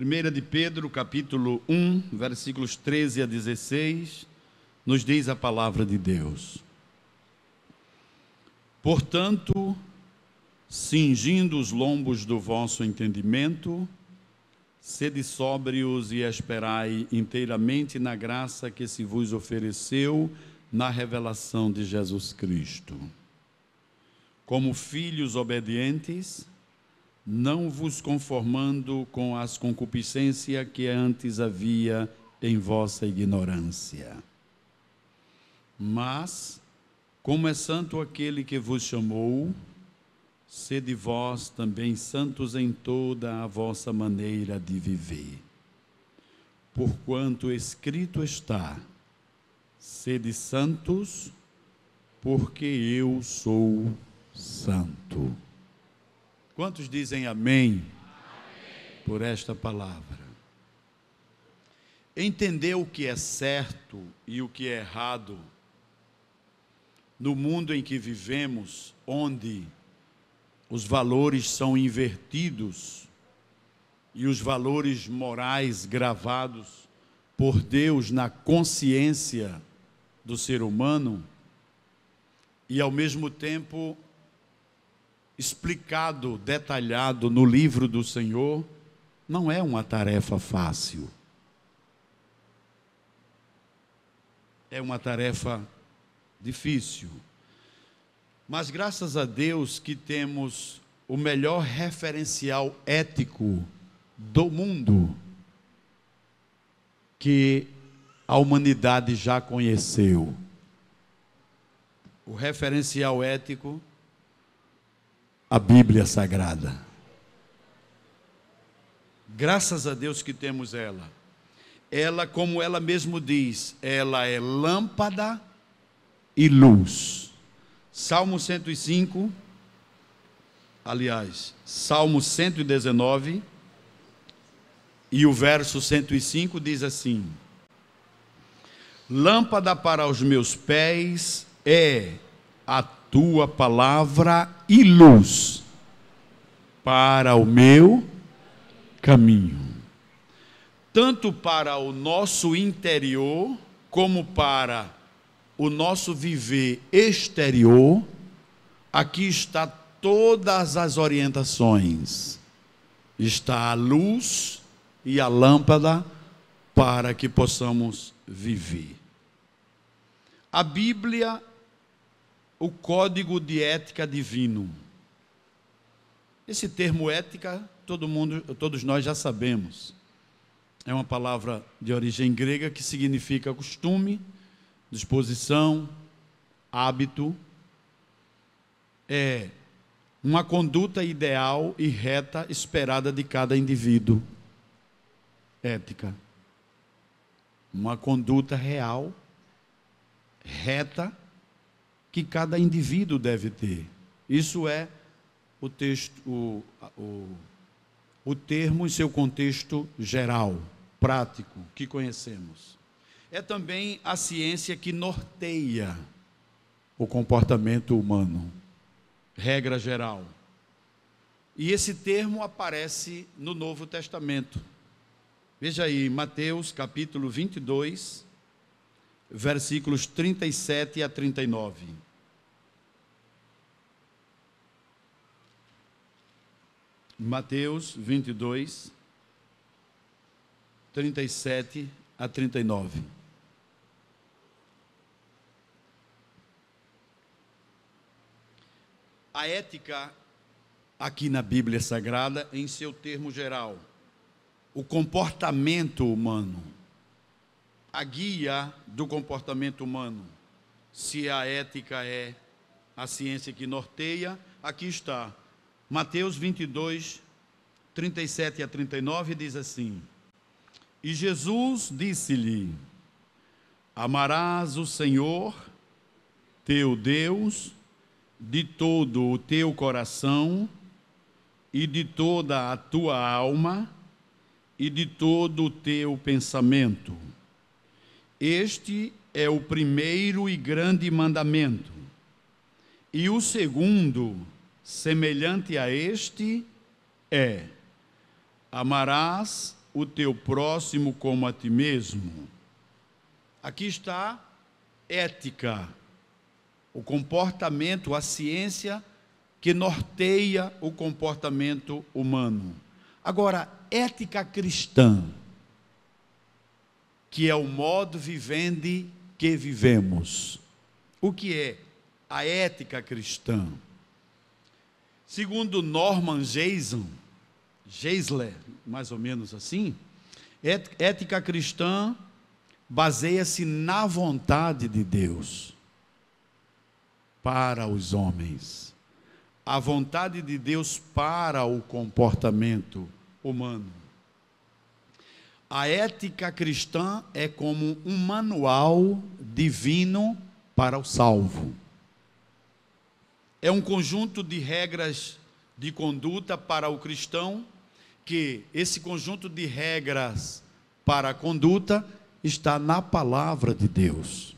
1 de Pedro, capítulo 1, versículos 13 a 16, nos diz a palavra de Deus. Portanto, cingindo os lombos do vosso entendimento, sede sóbrios e esperai inteiramente na graça que se vos ofereceu na revelação de Jesus Cristo. Como filhos obedientes, não vos conformando com as concupiscências que antes havia em vossa ignorância. Mas, como é santo aquele que vos chamou, sede vós também santos em toda a vossa maneira de viver. Porquanto escrito está: sede santos, porque eu sou santo. Quantos dizem amém, amém. por esta palavra? Entender o que é certo e o que é errado no mundo em que vivemos, onde os valores são invertidos e os valores morais gravados por Deus na consciência do ser humano, e ao mesmo tempo explicado, detalhado no livro do Senhor, não é uma tarefa fácil. É uma tarefa difícil. Mas graças a Deus que temos o melhor referencial ético do mundo que a humanidade já conheceu. O referencial ético a Bíblia Sagrada. Graças a Deus que temos ela. Ela, como ela mesmo diz, ela é lâmpada e luz. Salmo 105, aliás, Salmo 119, e o verso 105 diz assim: Lâmpada para os meus pés é a tua palavra e luz para o meu caminho, tanto para o nosso interior, como para o nosso viver exterior. Aqui está todas as orientações. Está a luz e a lâmpada para que possamos viver. A Bíblia o código de ética divino. Esse termo ética, todo mundo, todos nós já sabemos. É uma palavra de origem grega que significa costume, disposição, hábito. É uma conduta ideal e reta esperada de cada indivíduo. Ética. Uma conduta real, reta que cada indivíduo deve ter. Isso é o texto, o, o, o termo em seu contexto geral, prático, que conhecemos. É também a ciência que norteia o comportamento humano, regra geral. E esse termo aparece no Novo Testamento. Veja aí, Mateus capítulo 22, versículos 37 a 39. Mateus 22, 37 a 39. A ética aqui na Bíblia Sagrada, em seu termo geral, o comportamento humano a guia do comportamento humano. Se a ética é a ciência que norteia, aqui está. Mateus 22, 37 a 39 diz assim: E Jesus disse-lhe: Amarás o Senhor, teu Deus, de todo o teu coração e de toda a tua alma e de todo o teu pensamento este é o primeiro e grande mandamento. E o segundo, semelhante a este, é: amarás o teu próximo como a ti mesmo. Aqui está ética, o comportamento, a ciência que norteia o comportamento humano. Agora, ética cristã que é o modo vivendi que vivemos. O que é a ética cristã? Segundo Norman Jason, Geisler, mais ou menos assim, ética cristã baseia-se na vontade de Deus para os homens, a vontade de Deus para o comportamento humano. A ética cristã é como um manual divino para o salvo. É um conjunto de regras de conduta para o cristão, que esse conjunto de regras para a conduta está na palavra de Deus.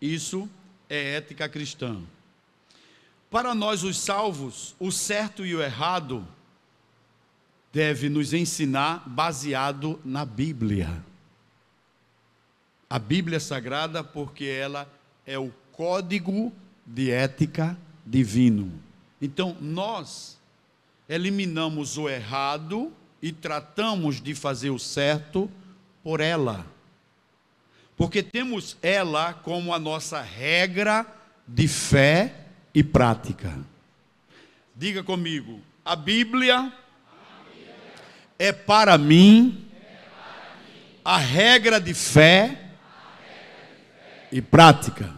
Isso é ética cristã. Para nós, os salvos, o certo e o errado deve nos ensinar baseado na Bíblia. A Bíblia é Sagrada, porque ela é o código de ética divino. Então, nós eliminamos o errado e tratamos de fazer o certo por ela. Porque temos ela como a nossa regra de fé e prática. Diga comigo, a Bíblia é para mim a regra de fé e prática.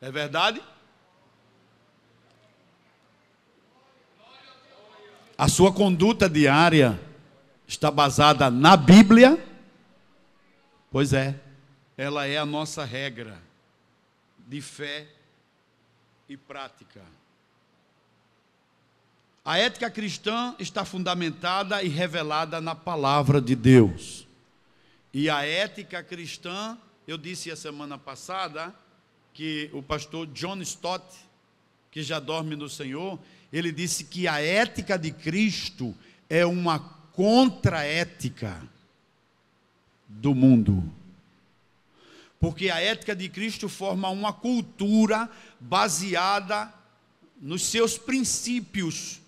É verdade? A sua conduta diária está baseada na Bíblia? Pois é, ela é a nossa regra de fé e prática. A ética cristã está fundamentada e revelada na palavra de Deus. E a ética cristã, eu disse a semana passada que o pastor John Stott, que já dorme no Senhor, ele disse que a ética de Cristo é uma contraética do mundo. Porque a ética de Cristo forma uma cultura baseada nos seus princípios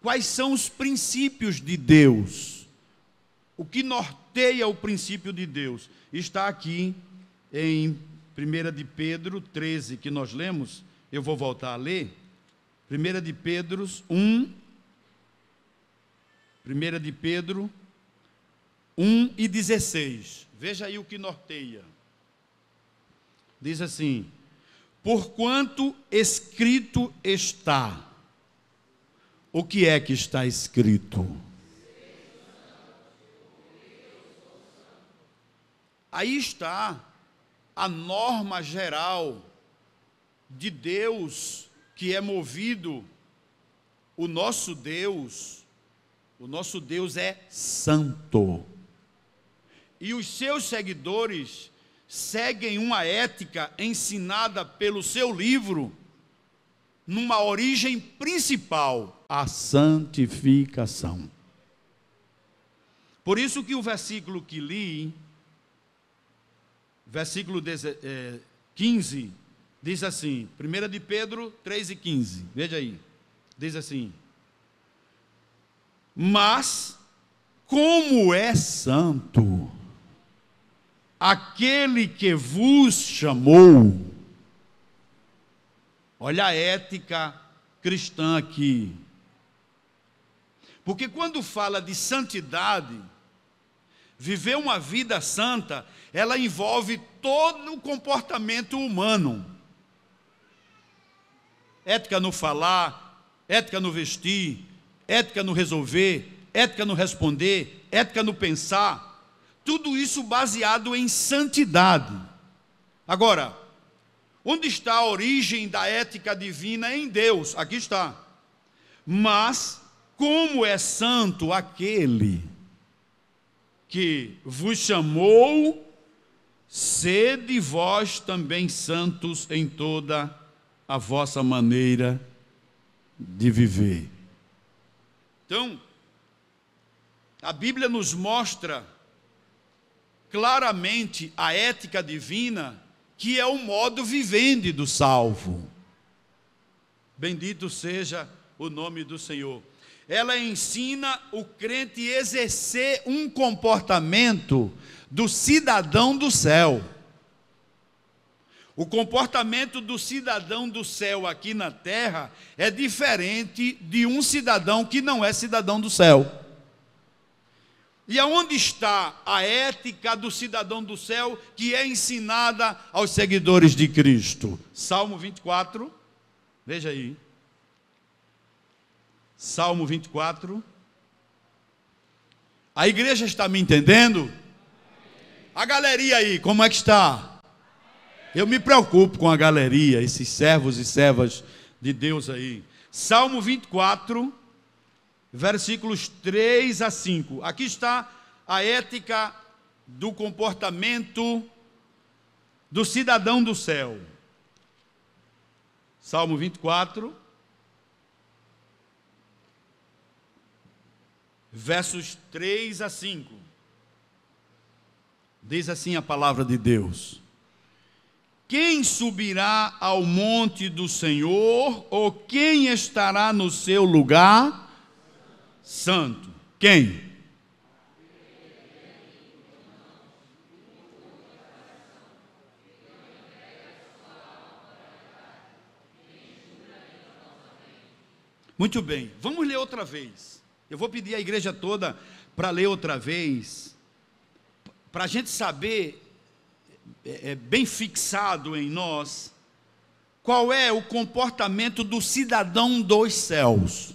Quais são os princípios de Deus? O que norteia o princípio de Deus? Está aqui em 1 de Pedro 13, que nós lemos, eu vou voltar a ler. 1 de Pedro 1, 1 de Pedro 1 e 16. Veja aí o que norteia. Diz assim: Porquanto escrito está, o que é que está escrito? Aí está a norma geral de Deus que é movido, o nosso Deus, o nosso Deus é santo. E os seus seguidores seguem uma ética ensinada pelo seu livro numa origem principal, a santificação. Por isso que o versículo que li, versículo 15, é, diz assim, 1 de Pedro 3 e 15, veja aí, diz assim, mas como é santo aquele que vos chamou, Olha a ética cristã aqui. Porque quando fala de santidade, viver uma vida santa, ela envolve todo o comportamento humano. Ética no falar, ética no vestir, ética no resolver, ética no responder, ética no pensar. Tudo isso baseado em santidade. Agora, Onde está a origem da ética divina em Deus? Aqui está. Mas como é santo aquele que vos chamou, sede vós também santos em toda a vossa maneira de viver. Então, a Bíblia nos mostra claramente a ética divina que é o modo vivente do salvo. Bendito seja o nome do Senhor. Ela ensina o crente exercer um comportamento do cidadão do céu. O comportamento do cidadão do céu aqui na terra é diferente de um cidadão que não é cidadão do céu. E aonde está a ética do cidadão do céu que é ensinada aos seguidores de Cristo? Salmo 24, veja aí. Salmo 24. A igreja está me entendendo? A galeria aí, como é que está? Eu me preocupo com a galeria, esses servos e servas de Deus aí. Salmo 24, versículos 3 a 5. Aqui está a ética do comportamento do cidadão do céu. Salmo 24, versos 3 a 5. Diz assim a palavra de Deus: Quem subirá ao monte do Senhor, ou quem estará no seu lugar? Santo. Quem? Muito bem, vamos ler outra vez. Eu vou pedir à igreja toda para ler outra vez, para a gente saber, é, é, bem fixado em nós, qual é o comportamento do cidadão dos céus.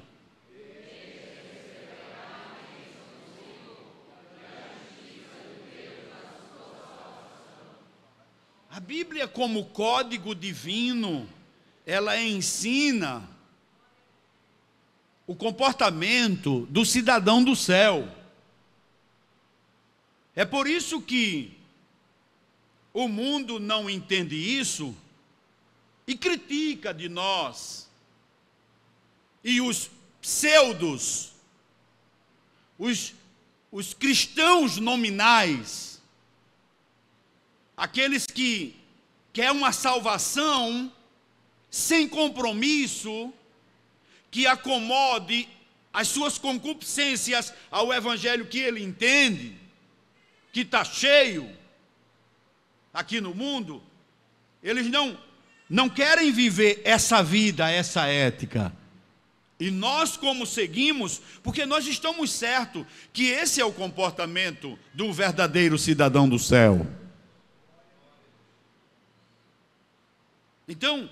Bíblia, como código divino, ela ensina o comportamento do cidadão do céu. É por isso que o mundo não entende isso e critica de nós. E os pseudos, os, os cristãos nominais, aqueles que querem uma salvação sem compromisso, que acomode as suas concupiscências ao evangelho que ele entende, que está cheio aqui no mundo, eles não, não querem viver essa vida, essa ética. E nós, como seguimos, porque nós estamos certos que esse é o comportamento do verdadeiro cidadão do céu. Então,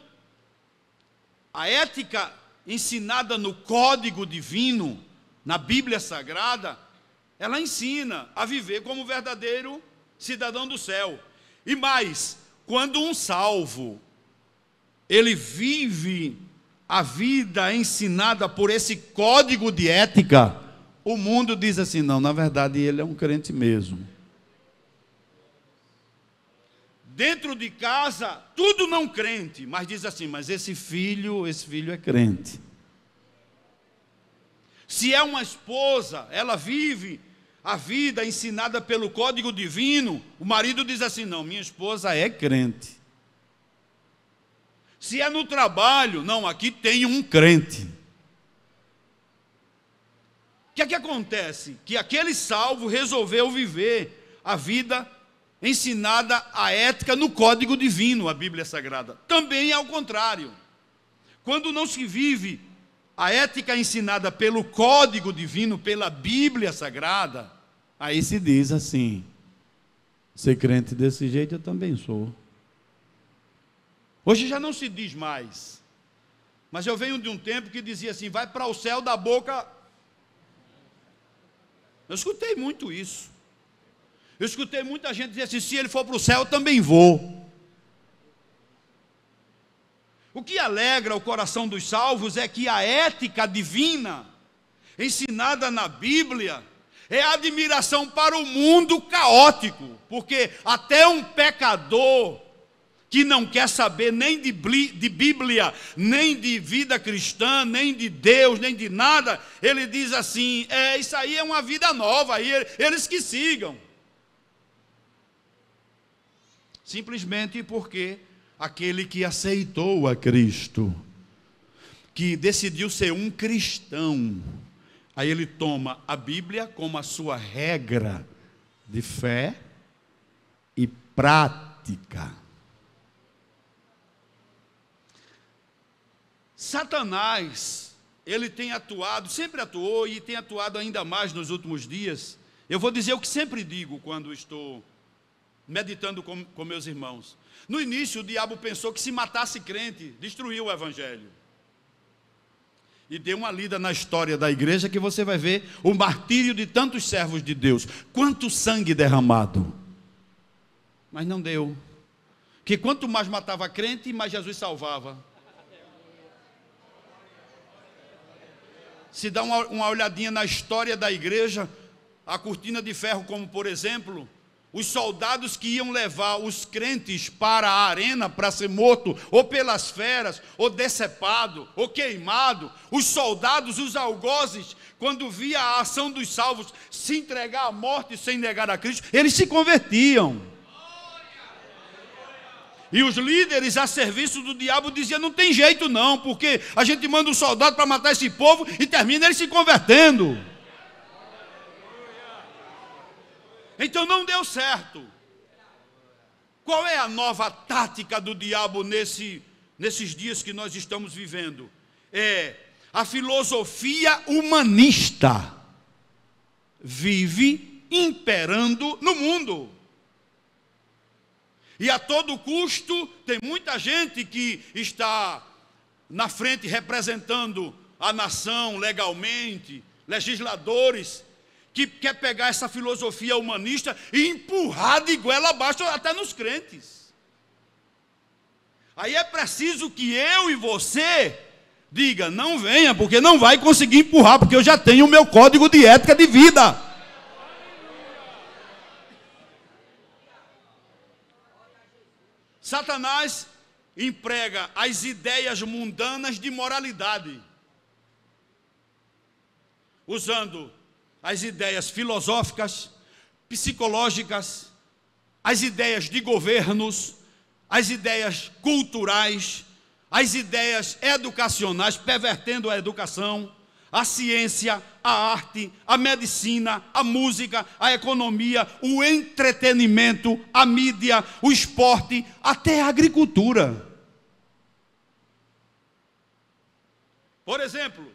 a ética ensinada no código divino, na Bíblia Sagrada, ela ensina a viver como verdadeiro cidadão do céu. E mais, quando um salvo ele vive a vida ensinada por esse código de ética, o mundo diz assim: não, na verdade ele é um crente mesmo. dentro de casa, tudo não crente, mas diz assim: mas esse filho, esse filho é crente. Se é uma esposa, ela vive a vida ensinada pelo código divino, o marido diz assim: não, minha esposa é crente. Se é no trabalho, não, aqui tem um crente. O que é que acontece? Que aquele salvo resolveu viver a vida ensinada a ética no código divino, a Bíblia Sagrada. Também ao contrário. Quando não se vive a ética ensinada pelo código divino, pela Bíblia Sagrada, aí se diz assim: ser crente desse jeito eu também sou. Hoje já não se diz mais. Mas eu venho de um tempo que dizia assim: vai para o céu da boca. Eu escutei muito isso. Eu escutei muita gente dizer assim: se ele for para o céu, eu também vou. O que alegra o coração dos salvos é que a ética divina, ensinada na Bíblia, é admiração para o mundo caótico, porque até um pecador que não quer saber nem de, de, Bíblia, nem de vida cristã, nem de Deus, nem de nada, ele diz assim: é, isso aí é uma vida nova, aí eles que sigam simplesmente porque aquele que aceitou a Cristo, que decidiu ser um cristão, aí ele toma a Bíblia como a sua regra de fé e prática. Satanás, ele tem atuado, sempre atuou e tem atuado ainda mais nos últimos dias. Eu vou dizer o que sempre digo quando estou meditando com, com meus irmãos. No início, o diabo pensou que se matasse crente, destruiu o evangelho. E dê uma lida na história da igreja que você vai ver o martírio de tantos servos de Deus. Quanto sangue derramado. Mas não deu. Que quanto mais matava crente, mais Jesus salvava. Se dá uma, uma olhadinha na história da igreja, a cortina de ferro, como por exemplo, os soldados que iam levar os crentes para a arena para ser morto, ou pelas feras, ou decepado, ou queimado, os soldados, os algozes, quando via a ação dos salvos se entregar à morte sem negar a Cristo, eles se convertiam. E os líderes a serviço do diabo diziam: não tem jeito não, porque a gente manda um soldado para matar esse povo e termina ele se convertendo. Então não deu certo. Qual é a nova tática do diabo nesse, nesses dias que nós estamos vivendo? É a filosofia humanista vive imperando no mundo. E a todo custo, tem muita gente que está na frente representando a nação legalmente, legisladores que quer pegar essa filosofia humanista e empurrar de goela abaixo até nos crentes. Aí é preciso que eu e você diga, não venha, porque não vai conseguir empurrar, porque eu já tenho o meu código de ética de vida. Satanás emprega as ideias mundanas de moralidade, usando as ideias filosóficas, psicológicas, as ideias de governos, as ideias culturais, as ideias educacionais, pervertendo a educação, a ciência, a arte, a medicina, a música, a economia, o entretenimento, a mídia, o esporte, até a agricultura. Por exemplo,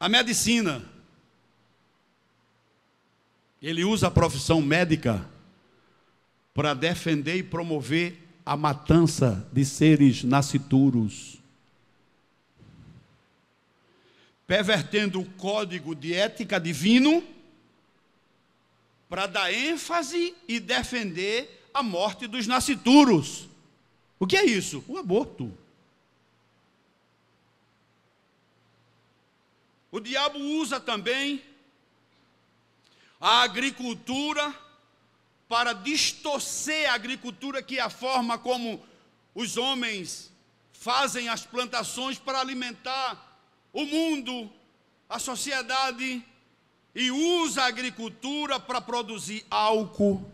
a medicina. Ele usa a profissão médica para defender e promover a matança de seres nascituros, pervertendo o código de ética divino para dar ênfase e defender a morte dos nascituros. O que é isso? O aborto. O diabo usa também a agricultura para distorcer a agricultura, que é a forma como os homens fazem as plantações para alimentar o mundo, a sociedade, e usa a agricultura para produzir álcool,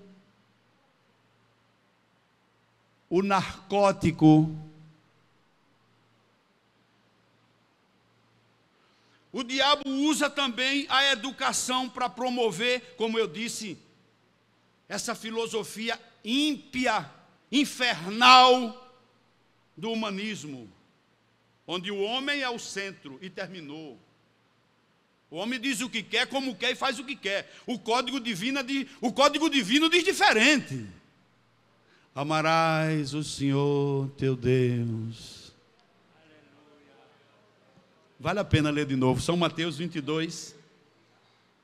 o narcótico, O diabo usa também a educação para promover, como eu disse, essa filosofia ímpia, infernal do humanismo, onde o homem é o centro e terminou. O homem diz o que quer, como quer e faz o que quer. O código divino, é diz, o código divino diz diferente. Amarás o Senhor teu Deus Vale a pena ler de novo. São Mateus 22.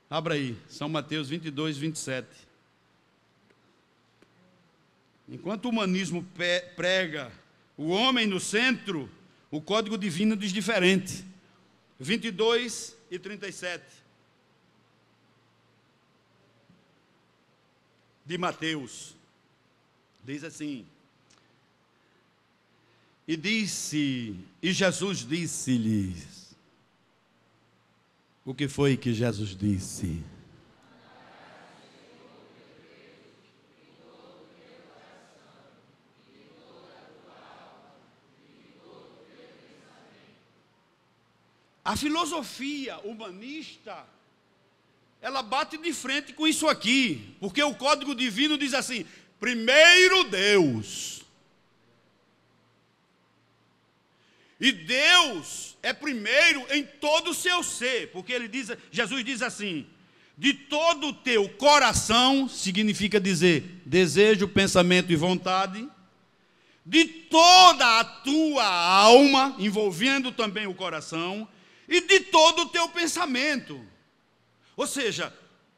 Abra aí. São Mateus 22, 27. Enquanto o humanismo prega o homem no centro, o código divino diz diferente. 22 e 37. De Mateus. Diz assim: E disse, e Jesus disse-lhes: o que foi que Jesus disse? A filosofia humanista, ela bate de frente com isso aqui, porque o código divino diz assim: primeiro Deus. E Deus é primeiro em todo o seu ser, porque ele diz, Jesus diz assim: de todo o teu coração, significa dizer desejo, pensamento e vontade, de toda a tua alma, envolvendo também o coração, e de todo o teu pensamento. Ou seja,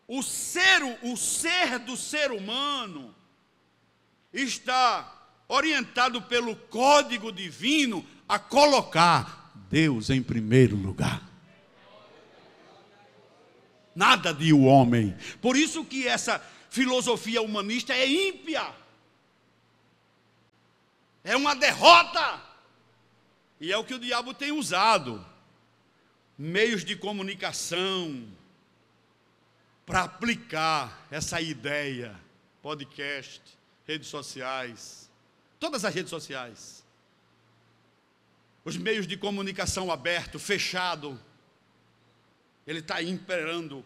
o ser, o ser do ser humano está orientado pelo código divino a colocar Deus em primeiro lugar. Nada de o homem. Por isso que essa filosofia humanista é ímpia. É uma derrota. E é o que o diabo tem usado. Meios de comunicação para aplicar essa ideia. Podcast, redes sociais, todas as redes sociais os meios de comunicação aberto, fechado. Ele está imperando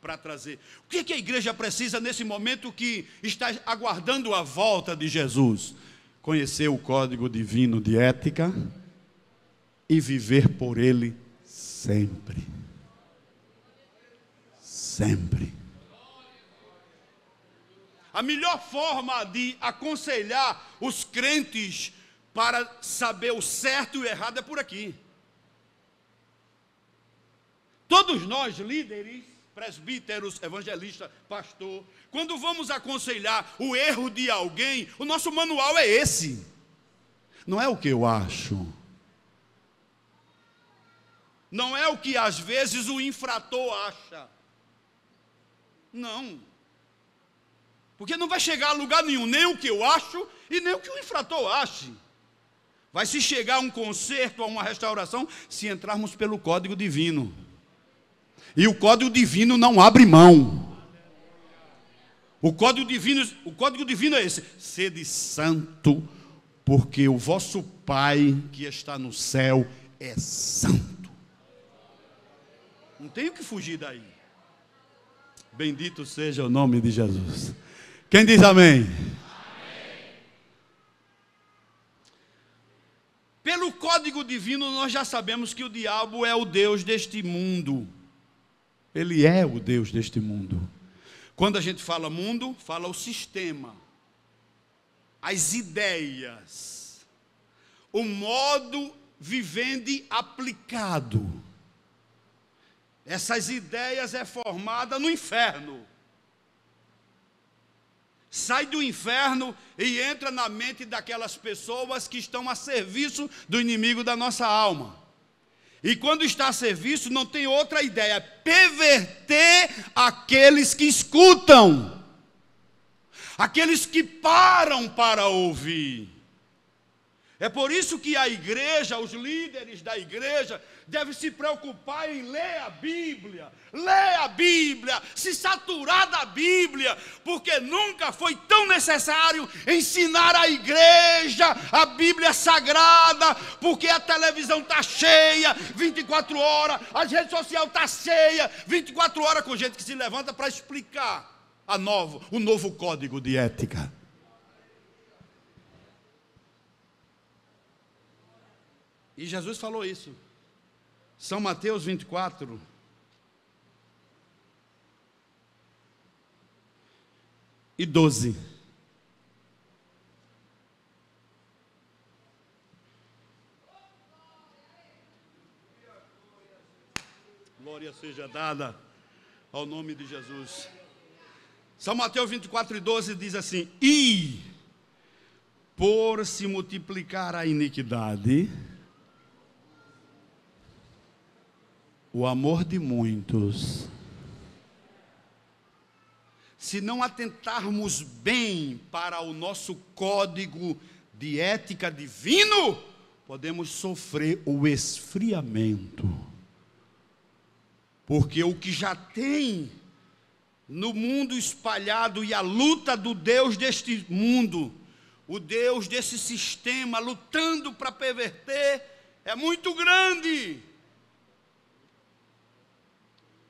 para trazer. O que, é que, a igreja precisa nesse momento que está aguardando a volta de Jesus? Conhecer o código divino de ética e viver por ele sempre. Sempre. A melhor forma de aconselhar os crentes para saber o certo e o errado é por aqui. Todos nós, líderes, presbíteros, evangelistas, pastor, quando vamos aconselhar o erro de alguém, o nosso manual é esse. Não é o que eu acho. Não é o que às vezes o infrator acha. Não. Porque não vai chegar a lugar nenhum, nem o que eu acho e nem o que o infrator ache. Vai se chegar a um conserto, a uma restauração, se entrarmos pelo código divino. E o código divino não abre mão. O código divino, o código divino é esse: sede santo, porque o vosso Pai que está no céu é santo. Não tenho que fugir daí. Bendito seja o nome de Jesus. Quem diz amém? Pelo código divino, nós já sabemos que o diabo é o Deus deste mundo. Ele é o Deus deste mundo. Quando a gente fala mundo, fala o sistema, as ideias, o modo vivendo aplicado. Essas ideias é formada no inferno sai do inferno e entra na mente daquelas pessoas que estão a serviço do inimigo da nossa alma. E quando está a serviço, não tem outra ideia, é perverter aqueles que escutam, aqueles que param para ouvir. É por isso que a igreja, os líderes da igreja, devem se preocupar em ler a Bíblia, ler a Bíblia, se saturar da Bíblia, porque nunca foi tão necessário ensinar a igreja a Bíblia sagrada, porque a televisão está cheia 24 horas, a rede social está cheia 24 horas com gente que se levanta para explicar a novo, o novo código de ética. E Jesus falou isso. São Mateus 24. E 12. Glória seja dada ao nome de Jesus. São Mateus 24 e 12 diz assim: E por se multiplicar a iniquidade, o amor de muitos. Se não atentarmos bem para o nosso código de ética divino, podemos sofrer o esfriamento. Porque o que já tem no mundo espalhado e a luta do Deus deste mundo, o Deus desse sistema lutando para perverter, é muito grande.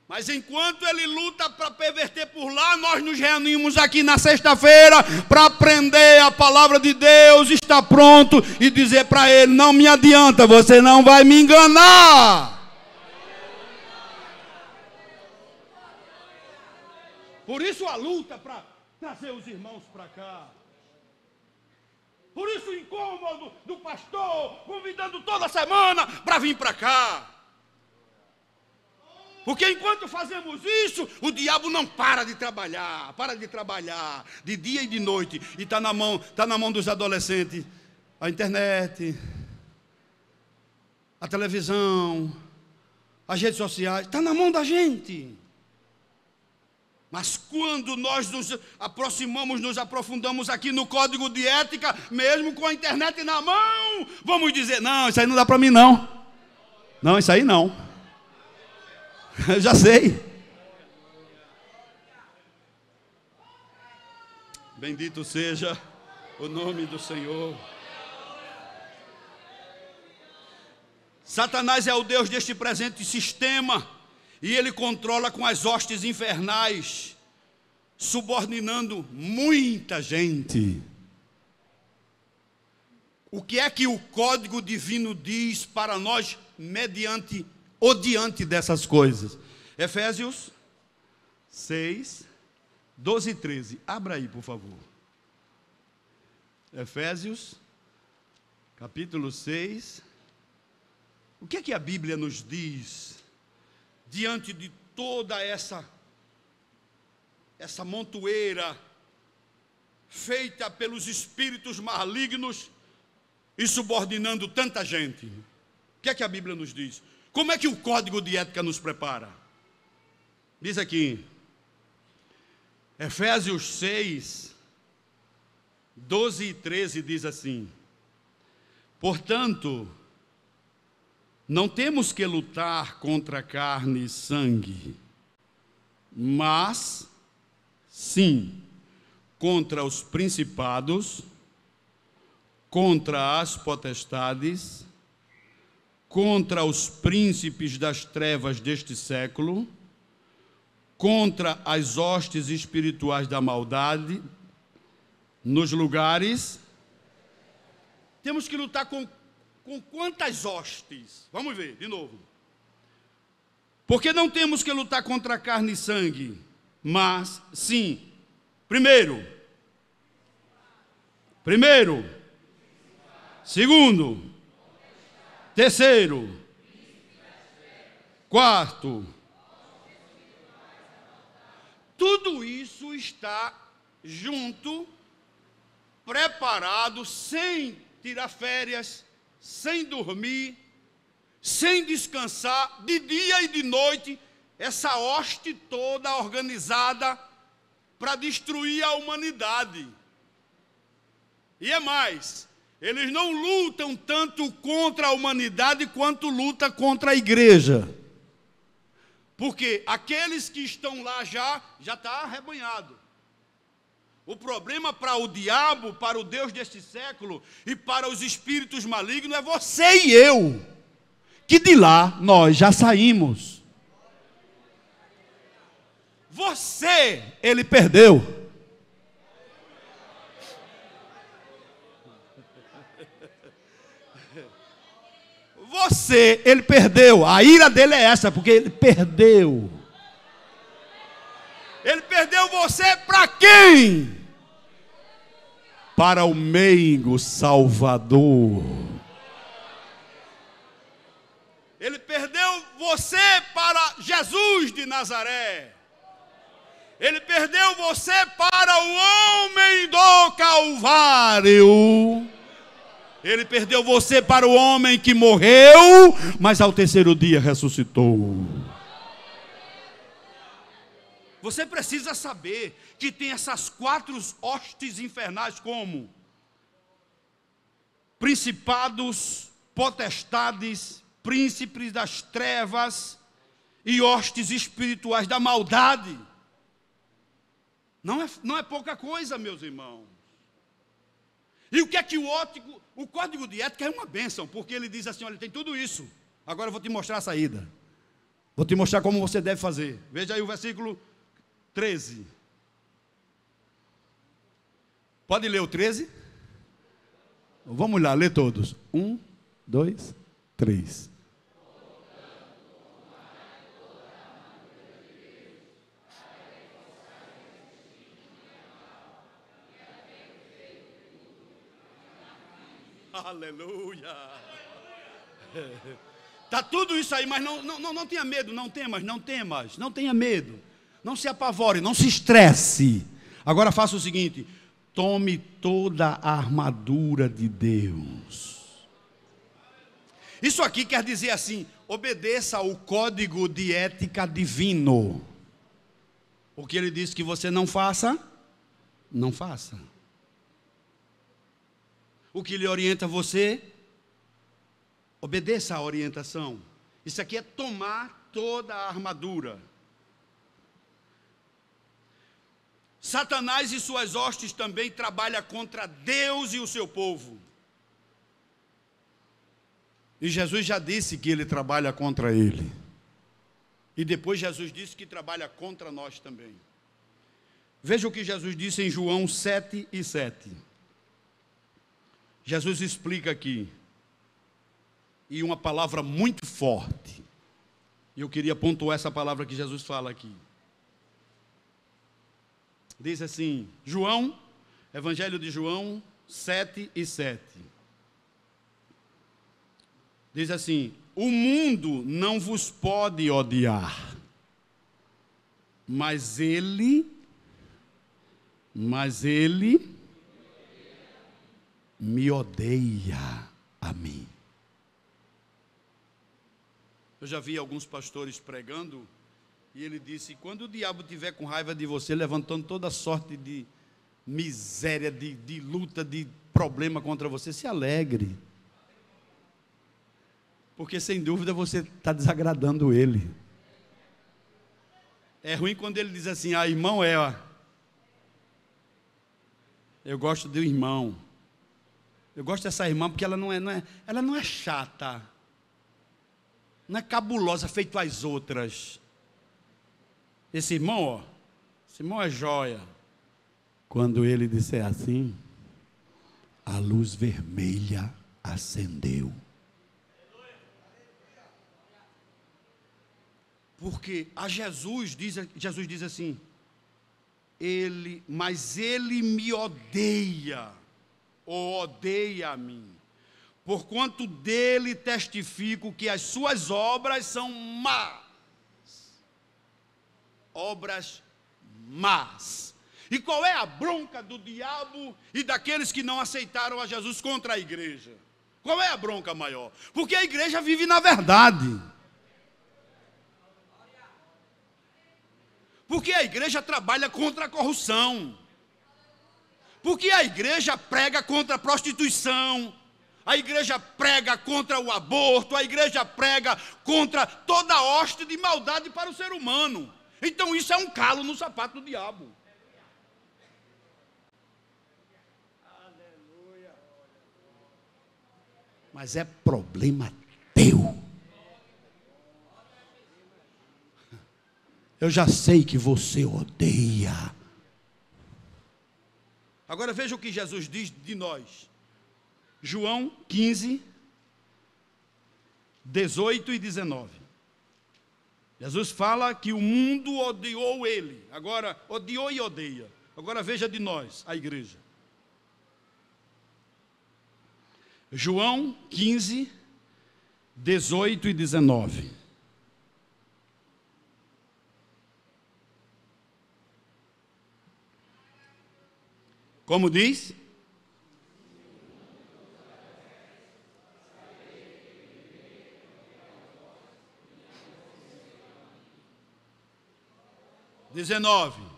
Mas enquanto ele luta para perverter por lá, nós nos reunimos aqui na sexta-feira para aprender a palavra de Deus, está pronto e dizer para ele: não me adianta, você não vai me enganar. Por isso a luta para trazer os irmãos para cá. Por isso o incômodo do pastor convidando toda semana para vir para cá. Porque enquanto fazemos isso, o diabo não para de trabalhar, para de trabalhar, de dia e de noite, e está na mão, tá na mão dos adolescentes, a internet, a televisão, as redes sociais, está na mão da gente. Mas quando nós nos aproximamos, nos aprofundamos aqui no código de ética, mesmo com a internet na mão, vamos dizer: não, isso aí não dá para mim, não. Não, isso aí não. Eu já sei. Bendito seja o nome do Senhor. Satanás é o Deus deste presente sistema e ele controla com as hostes infernais, subordinando muita gente. O que é que o código divino diz para nós mediante ou diante dessas coisas? Efésios 6, 12 e 13. Abra aí, por favor. Efésios, capítulo 6. O que é que a Bíblia nos diz diante de toda essa essa montoeira feita pelos espíritos malignos e subordinando tanta gente? O que é que a Bíblia nos diz? Como é que o código de ética nos prepara? Diz aqui, Efésios 6, 12 e 13 diz assim: Portanto, não temos que lutar contra carne e sangue, mas sim contra os principados, contra as potestades, contra os príncipes das trevas deste século, contra as hostes espirituais da maldade nos lugares. Temos que lutar com, com quantas hostes? Vamos ver de novo. Porque não temos que lutar contra carne e sangue, mas sim, primeiro, primeiro, segundo, Terceiro. Quarto. Tudo isso está junto, preparado, sem tirar férias, sem dormir, sem descansar, de dia e de noite, essa hoste toda organizada para destruir a humanidade. E é mais, eles não lutam tanto contra a humanidade quanto luta contra a igreja. Porque aqueles que estão lá já, já está arrebanhado. O problema para o diabo, para o Deus deste século e para os espíritos malignos é você e eu, que de lá nós já saímos. Você, ele perdeu. Você, ele perdeu. A ira dele é essa, porque ele perdeu. Ele perdeu você para quem? Para o meigo Salvador. Ele perdeu você para Jesus de Nazaré. Ele perdeu você para o homem do Calvário. Ele perdeu você para o homem que morreu, mas ao terceiro dia ressuscitou. Você precisa saber que tem essas quatro hostes infernais como principados, potestades, príncipes das trevas e hostes espirituais da maldade. Não é, não é pouca coisa, meus irmãos. E o que é que o ótico, o código de ética é uma bênção, porque ele diz assim: olha, tem tudo isso. Agora eu vou te mostrar a saída. Vou te mostrar como você deve fazer. Veja aí o versículo 13. Pode ler o 13? Vamos lá, ler todos. Um, dois, três. Aleluia. Está tudo isso aí, mas não, não, não tenha medo, não temas, não temas, não tenha medo. Não se apavore, não se estresse. Agora faça o seguinte: tome toda a armadura de Deus. Isso aqui quer dizer assim: obedeça o código de ética divino. O que ele diz que você não faça, não faça o que lhe orienta você, obedeça a orientação. Isso aqui é tomar toda a armadura. Satanás e suas hostes também trabalham contra Deus e o seu povo. E Jesus já disse que ele trabalha contra ele. E depois Jesus disse que trabalha contra nós também. Veja o que Jesus disse em João 7 e 7. Jesus explica aqui, e uma palavra muito forte, e eu queria pontuar essa palavra que Jesus fala aqui. Diz assim, João, Evangelho de João 7 e 7. Diz assim: O mundo não vos pode odiar, mas ele, mas ele me odeia a mim. Eu já vi alguns pastores pregando e ele disse: quando o diabo tiver com raiva de você, levantando toda sorte de miséria, de, de luta, de problema contra você, se alegre. Porque sem dúvida você está desagradando ele. É ruim quando ele diz assim: ah, irmão é. Ó. Eu gosto do irmão. Eu gosto dessa irmã porque ela não é, não é, ela não é chata. Não é cabulosa feito as outras. Esse irmão, ó, esse irmão é joia. Quando ele disser assim, a luz vermelha acendeu. Porque a Jesus diz, Jesus diz assim: Ele, mas ele me odeia ou odeia a mim. Porquanto dele testifico que as suas obras são más. Obras más. E qual é a bronca do diabo e daqueles que não aceitaram a Jesus contra a igreja? Qual é a bronca maior? Porque a igreja vive na verdade. Porque a igreja trabalha contra a corrupção. Porque a igreja prega contra a prostituição, a igreja prega contra o aborto, a igreja prega contra toda a hoste de maldade para o ser humano. Então isso é um calo no sapato do diabo. Mas é problema teu. Eu já sei que você odeia Agora veja o que Jesus diz de nós. João 15, 18 e 19. Jesus fala que o mundo odiou ele. Agora, odiou e odeia. Agora veja de nós, a igreja. João 15, 18 e 19. Como diz? Dezenove.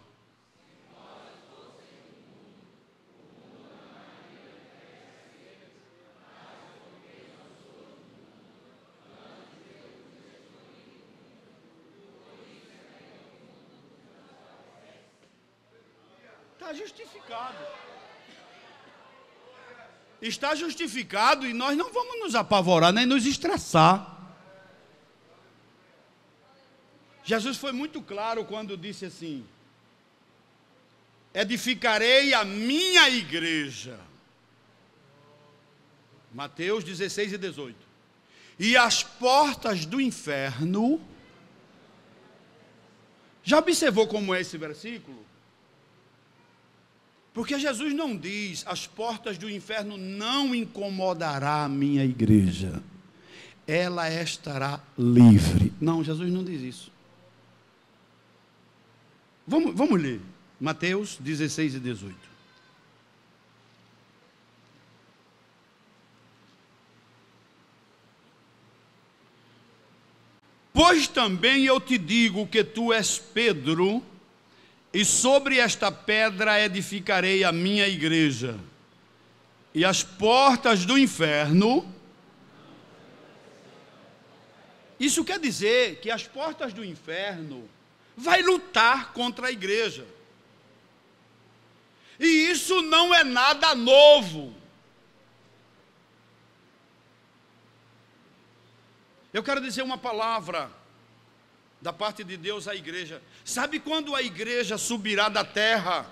está justificado. Está justificado e nós não vamos nos apavorar nem nos estressar. Jesus foi muito claro quando disse assim: Edificarei a minha igreja. Mateus 16 e 18. E as portas do inferno. Já observou como é esse versículo? Porque Jesus não diz: as portas do inferno não incomodará a minha igreja. Ela estará livre. Não, Jesus não diz isso. Vamos, vamos ler Mateus 16 e 18. Pois também eu te digo que tu és Pedro, e sobre esta pedra edificarei a minha igreja, e as portas do inferno. Isso quer dizer que as portas do inferno vai lutar contra a igreja. E isso não é nada novo. Eu quero dizer uma palavra da parte de Deus à igreja. Sabe quando a igreja subirá da terra?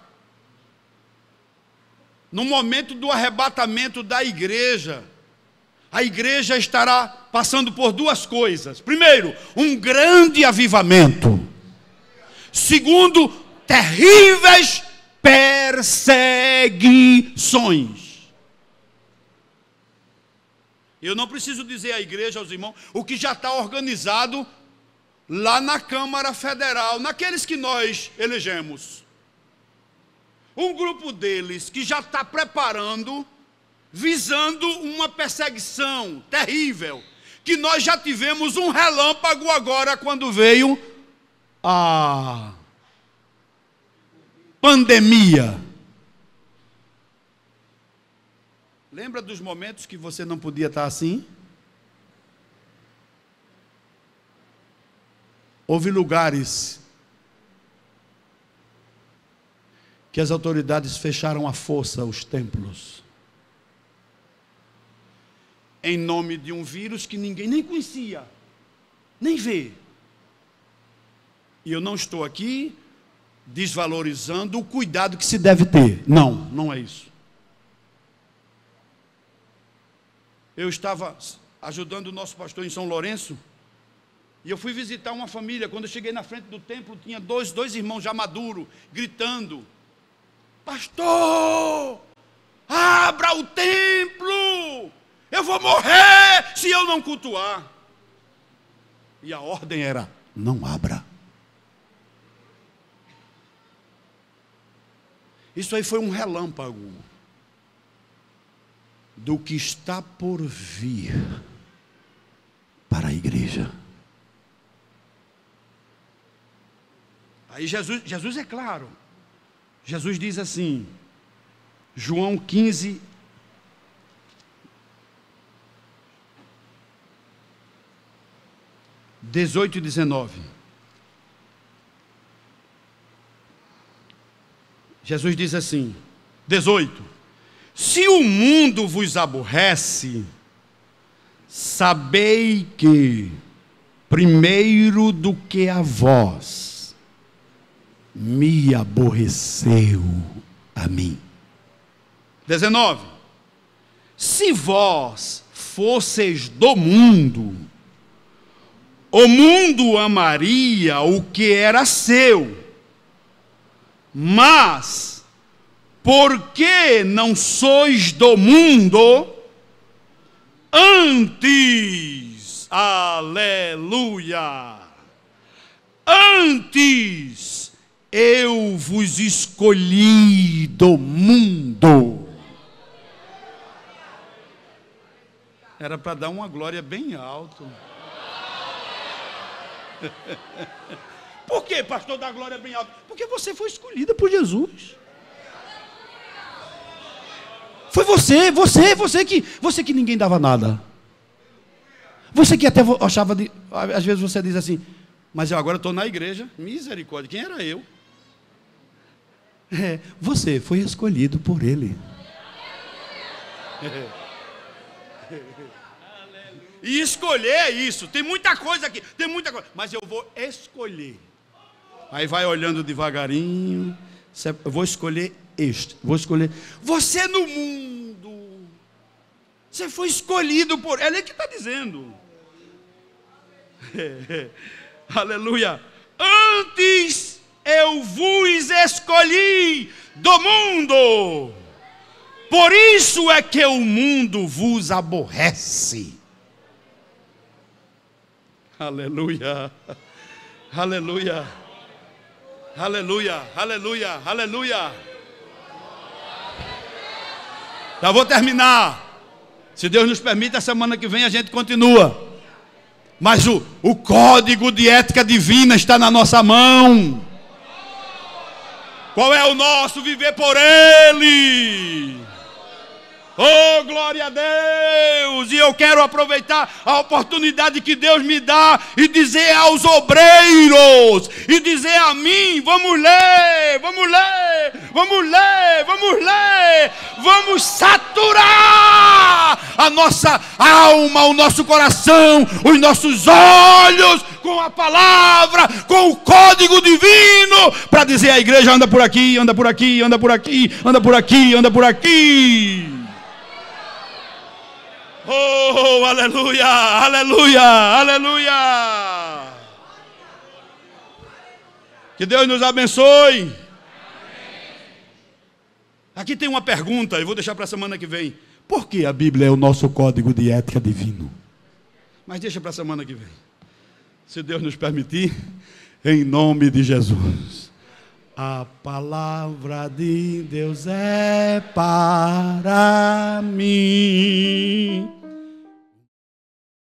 No momento do arrebatamento da igreja, a igreja estará passando por duas coisas. Primeiro, um grande avivamento. Segundo, terríveis perseguições. Eu não preciso dizer à igreja, aos irmãos, o que já está organizado lá na Câmara Federal, naqueles que nós elegemos. Um grupo deles que já está preparando, visando uma perseguição terrível, que nós já tivemos um relâmpago agora quando veio a pandemia. Lembra dos momentos que você não podia estar tá assim? Houve lugares que as autoridades fecharam à força os templos. Em nome de um vírus que ninguém nem conhecia, nem vê. E eu não estou aqui desvalorizando o cuidado que se deve ter. Não, não é isso. Eu estava ajudando o nosso pastor em São Lourenço e eu fui visitar uma família. Quando eu cheguei na frente do templo, tinha dois, dois irmãos já maduros, gritando: Pastor, abra o templo! Eu vou morrer se eu não cultuar. E a ordem era: não abra. Isso aí foi um relâmpago do que está por vir para a igreja. Aí Jesus, Jesus é claro. Jesus diz assim, João 15, dezoito e dezenove. Jesus diz assim, dezoito. Se o mundo vos aborrece, sabei que primeiro do que a vós me aborreceu a mim. 19. Se vós fosseis do mundo, o mundo amaria o que era seu. Mas, porque não sois do mundo, antes, aleluia, antes eu vos escolhi do mundo. Era para dar uma glória bem alto. Por que, pastor, dar glória bem alto? Porque você foi escolhida por Jesus. Foi você, você, você que, você que ninguém dava nada. Você que até achava, de, às vezes você diz assim, mas eu agora estou na igreja, misericórdia, quem era eu? É, você foi escolhido por Ele. E escolher é isso. Tem muita coisa aqui, tem muita coisa. Mas eu vou escolher. Aí vai olhando devagarinho. Eu vou escolher este. Vou escolher. Você no mundo. Você foi escolhido por. É ele é que está dizendo. É, é. Aleluia. Antes eu vos escolhi do mundo. Por isso é que o mundo vos aborrece. Aleluia. Aleluia. Aleluia. Aleluia. Aleluia. Já vou terminar. Se Deus nos permite, a semana que vem a gente continua. Mas o, o código de ética divina está na nossa mão. Qual é o nosso viver por Ele? Oh, glória a Deus! E eu quero aproveitar a oportunidade que Deus me dá e dizer aos obreiros e dizer a mim: vamos ler, vamos ler, vamos ler, vamos ler, vamos saturar a nossa alma, o nosso coração, os nossos olhos com a palavra, com o código divino, para dizer à igreja: anda por aqui, anda por aqui, anda por aqui, anda por aqui, anda por aqui. Oh, aleluia, aleluia, aleluia. Que Deus nos abençoe. Aqui tem uma pergunta, eu vou deixar para a semana que vem. Por que a Bíblia é o nosso código de ética divino? Mas deixa para a semana que vem. Se Deus nos permitir, em nome de Jesus. A palavra de Deus é para mim.